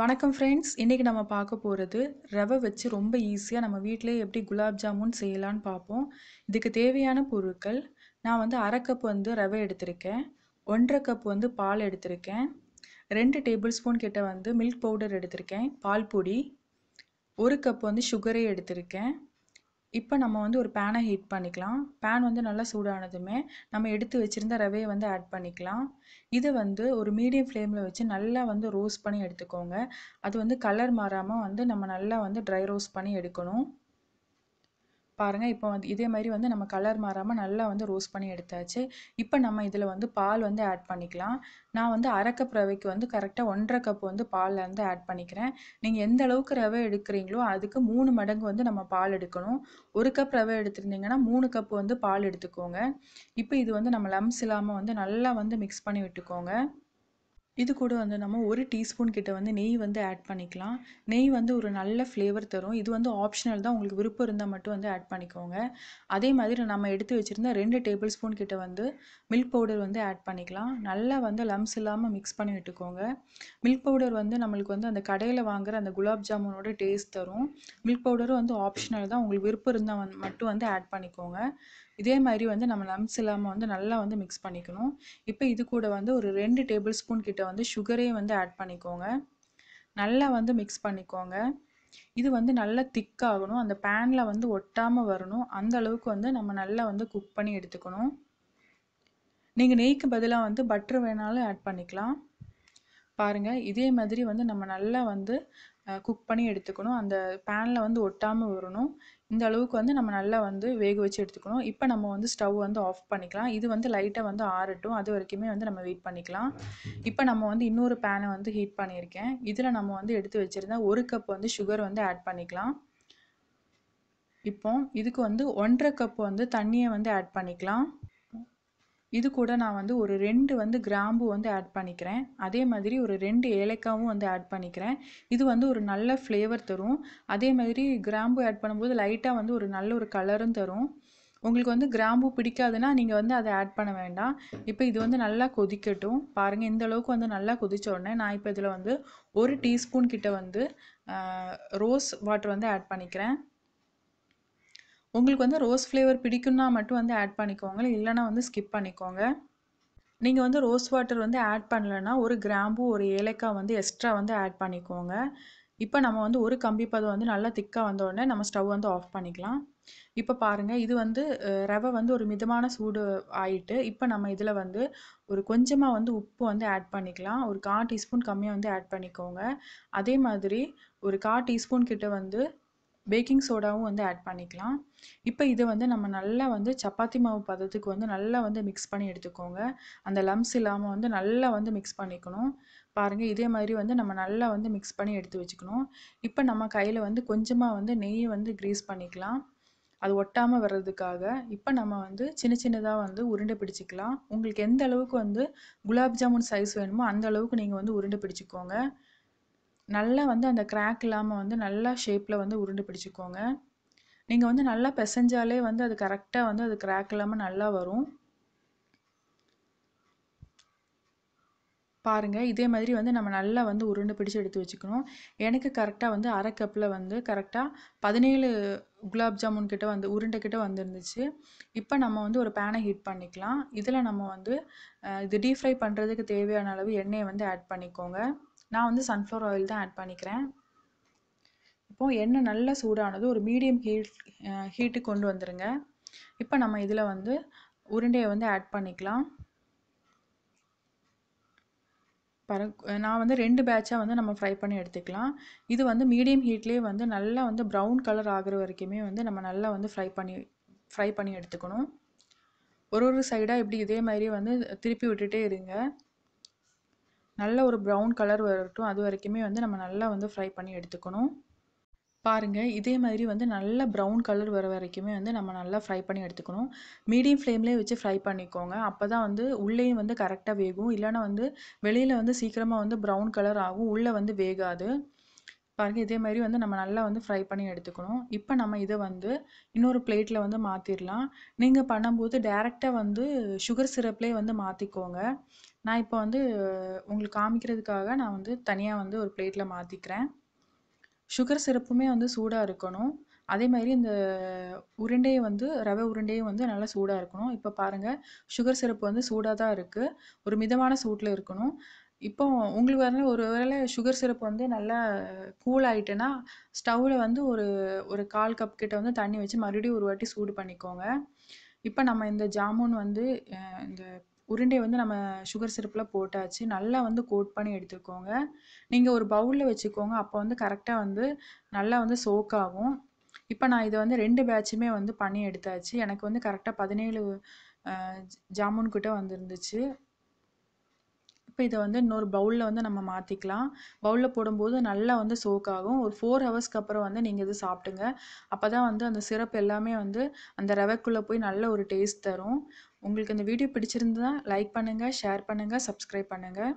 வணக்கம் ஃப்ரெண்ட்ஸ் இன்றைக்கி நம்ம பார்க்க போகிறது ரவை வச்சு ரொம்ப ஈஸியாக நம்ம வீட்டிலே எப்படி குலாப் ஜாமுன் செய்யலான்னு பார்ப்போம் இதுக்கு தேவையான பொருட்கள் நான் வந்து அரை கப் வந்து ரவை எடுத்திருக்கேன் ஒன்றரை கப் வந்து பால் எடுத்திருக்கேன் ரெண்டு டேபிள் ஸ்பூன் கிட்ட வந்து மில்க் பவுடர் எடுத்திருக்கேன் பால் பொடி ஒரு கப் வந்து சுகரே எடுத்திருக்கேன் இப்போ நம்ம வந்து ஒரு பேனை ஹீட் பண்ணிக்கலாம் பேன் வந்து நல்லா சூடானதுமே நம்ம எடுத்து வச்சுருந்த ரவையை வந்து ஆட் பண்ணிக்கலாம் இது வந்து ஒரு மீடியம் ஃப்ளேமில் வச்சு நல்லா வந்து ரோஸ்ட் பண்ணி எடுத்துக்கோங்க அது வந்து கலர் மாறாமல் வந்து நம்ம நல்லா வந்து ட்ரை ரோஸ்ட் பண்ணி எடுக்கணும் பாருங்கள் இப்போ வந்து இதே மாதிரி வந்து நம்ம கலர் மாறாமல் நல்லா வந்து ரோஸ்ட் பண்ணி எடுத்தாச்சு இப்போ நம்ம இதில் வந்து பால் வந்து ஆட் பண்ணிக்கலாம் நான் வந்து அரை கப் ரவைக்கு வந்து கரெக்டாக ஒன்றரை கப் வந்து பாலில் வந்து ஆட் பண்ணிக்கிறேன் நீங்கள் எந்த அளவுக்கு ரவை எடுக்கிறீங்களோ அதுக்கு மூணு மடங்கு வந்து நம்ம பால் எடுக்கணும் ஒரு கப் ரவை எடுத்துருந்தீங்கன்னா மூணு கப் வந்து பால் எடுத்துக்கோங்க இப்போ இது வந்து நம்ம லம்ஸ் இல்லாமல் வந்து நல்லா வந்து மிக்ஸ் பண்ணி விட்டுக்கோங்க இது கூட வந்து நம்ம ஒரு டீஸ்பூன் கிட்ட வந்து நெய் வந்து ஆட் பண்ணிக்கலாம் நெய் வந்து ஒரு நல்ல ஃப்ளேவர் தரும் இது வந்து ஆப்ஷனல் தான் உங்களுக்கு விருப்பம் இருந்தால் மட்டும் வந்து ஆட் பண்ணிக்கோங்க அதே மாதிரி நம்ம எடுத்து வச்சுருந்த ரெண்டு டேபிள் ஸ்பூன் கிட்ட வந்து மில்க் பவுடர் வந்து ஆட் பண்ணிக்கலாம் நல்லா வந்து லம்ஸ் இல்லாமல் மிக்ஸ் பண்ணி விட்டுக்கோங்க மில்க் பவுடர் வந்து நம்மளுக்கு வந்து அந்த கடையில் வாங்குற அந்த குலாப் ஜாமுனோட டேஸ்ட் தரும் மில்க் பவுடரும் வந்து ஆப்ஷனல் தான் உங்களுக்கு விருப்பம் இருந்தால் மட்டும் வந்து ஆட் பண்ணிக்கோங்க இதே மாதிரி வந்து நம்ம லம்ஸ் இல்லாமல் வந்து நல்லா வந்து மிக்ஸ் பண்ணிக்கணும் இப்போ இது கூட வந்து ஒரு ரெண்டு டேபிள் ஸ்பூன் கிட்ட வந்து சுகரே வந்து ஆட் பண்ணிக்கோங்க நல்லா வந்து மிக்ஸ் பண்ணிக்கோங்க இது வந்து நல்லா திக்காகணும் அந்த பேனில் வந்து ஒட்டாமல் வரணும் அந்த அளவுக்கு வந்து நம்ம நல்லா வந்து குக் பண்ணி எடுத்துக்கணும் நீங்கள் நெய்க்கு பதிலாக வந்து பட்டர் வேணாலும் ஆட் பண்ணிக்கலாம் பாருங்கள் இதே மாதிரி வந்து நம்ம நல்லா வந்து குக் பண்ணி எடுத்துக்கணும் அந்த பேனில் வந்து ஒட்டாமல் வரணும் இந்த அளவுக்கு வந்து நம்ம நல்லா வந்து வேக வச்சு எடுத்துக்கணும் இப்போ நம்ம வந்து ஸ்டவ் வந்து ஆஃப் பண்ணிக்கலாம் இது வந்து லைட்டாக வந்து ஆறட்டும் அது வரைக்குமே வந்து நம்ம வெயிட் பண்ணிக்கலாம் இப்போ நம்ம வந்து இன்னொரு பேனை வந்து ஹீட் பண்ணியிருக்கேன் இதில் நம்ம வந்து எடுத்து வச்சுருந்தா ஒரு கப் வந்து சுகர் வந்து ஆட் பண்ணிக்கலாம் இப்போ இதுக்கு வந்து ஒன்றரை கப் வந்து தண்ணியை வந்து ஆட் பண்ணிக்கலாம் இது கூட நான் வந்து ஒரு ரெண்டு வந்து கிராம்பு வந்து ஆட் பண்ணிக்கிறேன் அதே மாதிரி ஒரு ரெண்டு ஏலக்காவும் வந்து ஆட் பண்ணிக்கிறேன் இது வந்து ஒரு நல்ல ஃப்ளேவர் தரும் அதே மாதிரி கிராம்பு ஆட் பண்ணும்போது லைட்டாக வந்து ஒரு நல்ல ஒரு கலரும் தரும் உங்களுக்கு வந்து கிராம்பு பிடிக்காதுன்னா நீங்கள் வந்து அதை ஆட் பண்ண வேண்டாம் இப்போ இது வந்து நல்லா கொதிக்கட்டும் பாருங்கள் இந்த அளவுக்கு வந்து நல்லா கொதித்த உடனே நான் இப்போ இதில் வந்து ஒரு டீஸ்பூன் கிட்ட வந்து ரோஸ் வாட்டர் வந்து ஆட் பண்ணிக்கிறேன் உங்களுக்கு வந்து ரோஸ் ஃப்ளேவர் பிடிக்குன்னா மட்டும் வந்து ஆட் பண்ணிக்கோங்க இல்லைனா வந்து ஸ்கிப் பண்ணிக்கோங்க நீங்கள் வந்து ரோஸ் வாட்டர் வந்து ஆட் பண்ணலைன்னா ஒரு கிராம்பு ஒரு ஏலக்காய் வந்து எக்ஸ்ட்ரா வந்து ஆட் பண்ணிக்கோங்க இப்போ நம்ம வந்து ஒரு கம்பி பதம் வந்து நல்லா திக்காக வந்தோடனே நம்ம ஸ்டவ் வந்து ஆஃப் பண்ணிக்கலாம் இப்போ பாருங்கள் இது வந்து ரவை வந்து ஒரு மிதமான சூடு ஆயிட்டு இப்போ நம்ம இதில் வந்து ஒரு கொஞ்சமாக வந்து உப்பு வந்து ஆட் பண்ணிக்கலாம் ஒரு கால் டீஸ்பூன் கம்மியாக வந்து ஆட் பண்ணிக்கோங்க அதே மாதிரி ஒரு கால் டீஸ்பூன் கிட்ட வந்து பேக்கிங் சோடாவும் வந்து ஆட் பண்ணிக்கலாம் இப்போ இதை வந்து நம்ம நல்லா வந்து சப்பாத்தி மாவு பதத்துக்கு வந்து நல்லா வந்து மிக்ஸ் பண்ணி எடுத்துக்கோங்க அந்த லம்ஸ் இல்லாமல் வந்து நல்லா வந்து மிக்ஸ் பண்ணிக்கணும் பாருங்கள் இதே மாதிரி வந்து நம்ம நல்லா வந்து மிக்ஸ் பண்ணி எடுத்து வச்சுக்கணும் இப்போ நம்ம கையில் வந்து கொஞ்சமாக வந்து நெய் வந்து க்ரீஸ் பண்ணிக்கலாம் அது ஒட்டாமல் வர்றதுக்காக இப்போ நம்ம வந்து சின்ன சின்னதாக வந்து உருண்டை பிடிச்சிக்கலாம் உங்களுக்கு எந்த அளவுக்கு வந்து குலாப் ஜாமுன் சைஸ் வேணுமோ அந்த அளவுக்கு நீங்கள் வந்து உருண்டை பிடிச்சிக்கோங்க நல்லா வந்து அந்த கிராக் இல்லாமல் வந்து நல்லா ஷேப்பில் வந்து உருண்டு பிடிச்சிக்கோங்க நீங்கள் வந்து நல்லா பிசைஞ்சாலே வந்து அது கரெக்டாக வந்து அது கிராக் இல்லாமல் நல்லா வரும் பாருங்கள் இதே மாதிரி வந்து நம்ம நல்லா வந்து உருண்டு பிடிச்சி எடுத்து வச்சுக்கணும் எனக்கு கரெக்டாக வந்து அரை கப்பில் வந்து கரெக்டாக பதினேழு குலாப் ஜாமுன் கிட்ட வந்து உருண்டைக்கிட்ட வந்துருந்துச்சு இப்போ நம்ம வந்து ஒரு பேனை ஹீட் பண்ணிக்கலாம் இதில் நம்ம வந்து இது டீப் ஃப்ரை பண்ணுறதுக்கு தேவையான அளவு எண்ணெயை வந்து ஆட் பண்ணிக்கோங்க நான் வந்து சன்ஃப்ளவர் ஆயில் தான் ஆட் பண்ணிக்கிறேன் இப்போது எண்ணெய் நல்லா சூடானது ஒரு மீடியம் ஹீட் ஹீட்டு கொண்டு வந்துடுங்க இப்போ நம்ம இதில் வந்து உருண்டையை வந்து ஆட் பண்ணிக்கலாம் பர நான் வந்து ரெண்டு பேட்சாக வந்து நம்ம ஃப்ரை பண்ணி எடுத்துக்கலாம் இது வந்து மீடியம் ஹீட்லேயே வந்து நல்லா வந்து ப்ரௌன் கலர் ஆகிற வரைக்குமே வந்து நம்ம நல்லா வந்து ஃப்ரை பண்ணி ஃப்ரை பண்ணி எடுத்துக்கணும் ஒரு ஒரு சைடாக இப்படி இதே மாதிரி வந்து திருப்பி விட்டுகிட்டே இருங்க நல்ல ஒரு ப்ரௌன் கலர் வரட்டும் அது வரைக்குமே வந்து நம்ம நல்லா வந்து ஃப்ரை பண்ணி எடுத்துக்கணும் பாருங்கள் இதே மாதிரி வந்து நல்ல ப்ரௌன் கலர் வர வரைக்குமே வந்து நம்ம நல்லா ஃப்ரை பண்ணி எடுத்துக்கணும் மீடியம் ஃப்ளேம்லேயே வச்சு ஃப்ரை பண்ணிக்கோங்க அப்போ தான் வந்து உள்ளேயும் வந்து கரெக்டாக வேகும் இல்லைனா வந்து வெளியில் வந்து சீக்கிரமாக வந்து ப்ரௌன் கலர் ஆகும் உள்ளே வந்து வேகாது பாருங்கள் இதே மாதிரி வந்து நம்ம நல்லா வந்து ஃப்ரை பண்ணி எடுத்துக்கணும் இப்போ நம்ம இதை வந்து இன்னொரு பிளேட்டில் வந்து மாற்றிடலாம் நீங்கள் பண்ணும்போது டேரெக்டாக வந்து சுகர் சிரப்லேயே வந்து மாற்றிக்கோங்க நான் இப்போ வந்து உங்களுக்கு காமிக்கிறதுக்காக நான் வந்து தனியாக வந்து ஒரு பிளேட்டில் மாற்றிக்கிறேன் சுகர் சிரப்புமே வந்து சூடாக இருக்கணும் அதே மாதிரி இந்த உருண்டையை வந்து ரவை உருண்டையும் வந்து நல்லா சூடாக இருக்கணும் இப்போ பாருங்கள் சுகர் சிரப்பு வந்து சூடாக தான் இருக்குது ஒரு மிதமான சூட்டில் இருக்கணும் இப்போ உங்களுக்கு வந்து ஒரு வேளை சுகர் சிரப்பு வந்து நல்லா கூல் ஆகிட்டுன்னா ஸ்டவ்வில் வந்து ஒரு ஒரு கால் கப் கிட்ட வந்து தண்ணி வச்சு மறுபடியும் ஒரு வாட்டி சூடு பண்ணிக்கோங்க இப்போ நம்ம இந்த ஜாமுன் வந்து இந்த உருண்டை வந்து நம்ம சுகர் சிரப்பில் போட்டாச்சு நல்லா வந்து கோட் பண்ணி எடுத்துக்கோங்க நீங்கள் ஒரு பவுலில் வச்சுக்கோங்க அப்போ வந்து கரெக்டாக வந்து நல்லா வந்து சோக் ஆகும் இப்போ நான் இதை வந்து ரெண்டு பேட்சுமே வந்து பண்ணி எடுத்தாச்சு எனக்கு வந்து கரெக்டாக பதினேழு ஜாமுன் கிட்ட வந்துருந்துச்சு இப்போ இதை வந்து இன்னொரு பவுலில் வந்து நம்ம மாற்றிக்கலாம் பவுலில் போடும்போது நல்லா வந்து சோக் ஆகும் ஒரு ஃபோர் ஹவர்ஸ்க்கு அப்புறம் வந்து நீங்கள் இது சாப்பிட்டுங்க அப்போ தான் வந்து அந்த சிரப் எல்லாமே வந்து அந்த ரவைக்குள்ளே போய் நல்ல ஒரு டேஸ்ட் தரும் உங்களுக்கு இந்த வீடியோ பிடிச்சிருந்தால் லைக் பண்ணுங்கள் ஷேர் பண்ணுங்கள் சப்ஸ்க்ரைப் பண்ணுங்கள்